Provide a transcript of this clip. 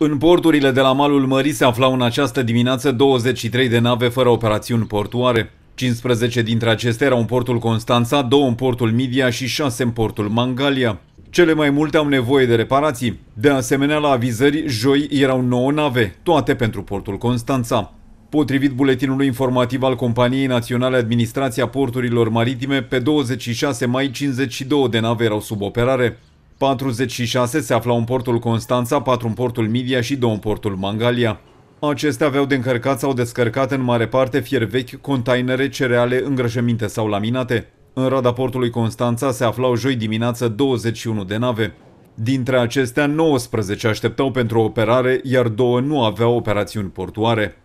În porturile de la malul Mării se aflau în această dimineață 23 de nave fără operațiuni portoare. 15 dintre acestea erau în portul Constanța, 2 în portul Midia și 6 în portul Mangalia. Cele mai multe au nevoie de reparații. De asemenea, la avizări, joi erau 9 nave, toate pentru portul Constanța. Potrivit buletinului informativ al Companiei Naționale Administrația Porturilor Maritime, pe 26 mai 52 de nave erau sub operare. 46 se aflau în portul Constanța, 4 în portul Midia și 2 în portul Mangalia. Acestea aveau de încărcat sau descărcat în mare parte fier vechi, containere, cereale, îngrășăminte sau laminate. În rada portului Constanța se aflau joi dimineață 21 de nave. Dintre acestea, 19 așteptau pentru operare, iar două nu aveau operațiuni portoare.